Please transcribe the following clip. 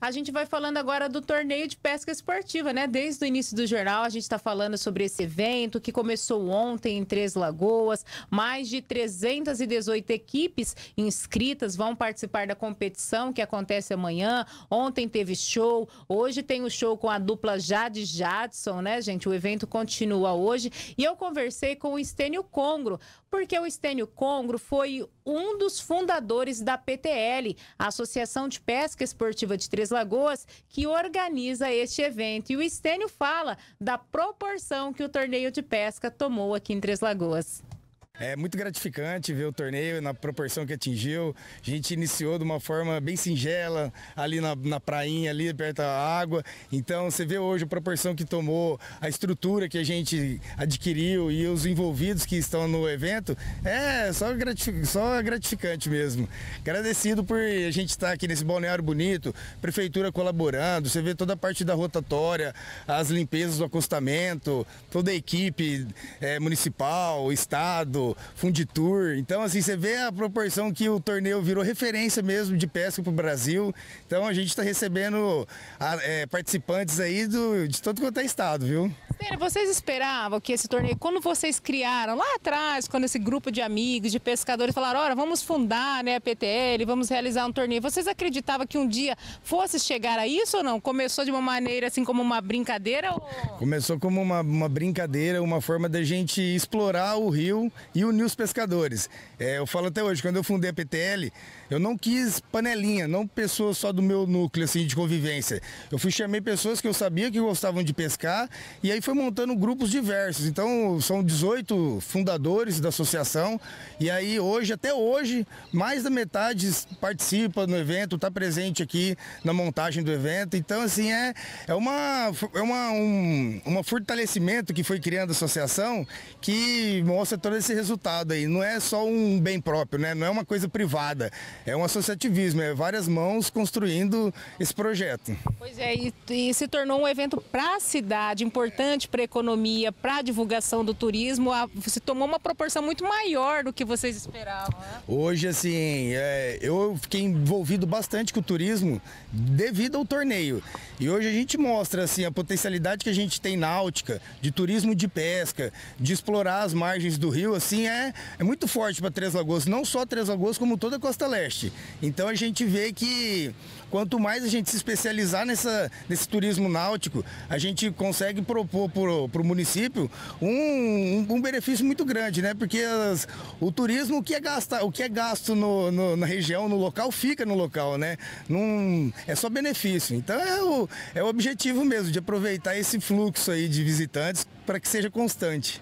A gente vai falando agora do torneio de pesca esportiva, né? Desde o início do jornal, a gente está falando sobre esse evento que começou ontem em Três Lagoas. Mais de 318 equipes inscritas vão participar da competição que acontece amanhã. Ontem teve show, hoje tem o show com a dupla Jade Jadson, né, gente? O evento continua hoje. E eu conversei com o Estênio Congro, porque o Estênio Congro foi um dos fundadores da PTL, Associação de Pesca Esportiva de Três Três Lagoas, que organiza este evento. E o Estênio fala da proporção que o torneio de pesca tomou aqui em Três Lagoas. É muito gratificante ver o torneio na proporção que atingiu. A gente iniciou de uma forma bem singela, ali na, na prainha, ali perto da água. Então você vê hoje a proporção que tomou, a estrutura que a gente adquiriu e os envolvidos que estão no evento. É só, gratificante, só gratificante mesmo. Agradecido por a gente estar aqui nesse balneário bonito, prefeitura colaborando, você vê toda a parte da rotatória, as limpezas do acostamento, toda a equipe é, municipal, estado, Funditour, Funditur. Então, assim, você vê a proporção que o torneio virou referência mesmo de pesca para o Brasil. Então, a gente está recebendo ah, é, participantes aí do, de todo quanto é estado, viu? Pera, vocês esperavam que esse torneio, quando vocês criaram lá atrás, quando esse grupo de amigos, de pescadores falaram, ora, vamos fundar né, a PTL, vamos realizar um torneio, vocês acreditavam que um dia fosse chegar a isso ou não? Começou de uma maneira assim como uma brincadeira? Ou... Começou como uma, uma brincadeira, uma forma da gente explorar o rio e unir os pescadores. É, eu falo até hoje, quando eu fundei a PTL, eu não quis panelinha, não pessoas só do meu núcleo assim, de convivência. Eu fui chamei pessoas que eu sabia que gostavam de pescar e aí foi montando grupos diversos. Então, são 18 fundadores da associação. E aí, hoje, até hoje, mais da metade participa no evento, está presente aqui na montagem do evento. Então, assim, é, é, uma, é uma, um uma fortalecimento que foi criando a associação que mostra todo esse resultado aí. Não é só um bem próprio, né? Não é uma coisa privada. É um associativismo, é várias mãos construindo esse projeto. Pois é, e, e se tornou um evento para a cidade importante importante para a economia, para a divulgação do turismo, a, se tomou uma proporção muito maior do que vocês esperavam. Né? Hoje, assim, é, eu fiquei envolvido bastante com o turismo devido ao torneio. E hoje a gente mostra assim, a potencialidade que a gente tem náutica, de turismo de pesca, de explorar as margens do rio, assim, é, é muito forte para Três Lagoas, não só Três Lagoas, como toda a Costa Leste. Então a gente vê que Quanto mais a gente se especializar nessa, nesse turismo náutico, a gente consegue propor para o município um, um, benefício muito grande, né? Porque as, o turismo, o que é, gasta, o que é gasto no, no, na região, no local, fica no local, né? Num, é só benefício. Então é o, é o objetivo mesmo, de aproveitar esse fluxo aí de visitantes para que seja constante.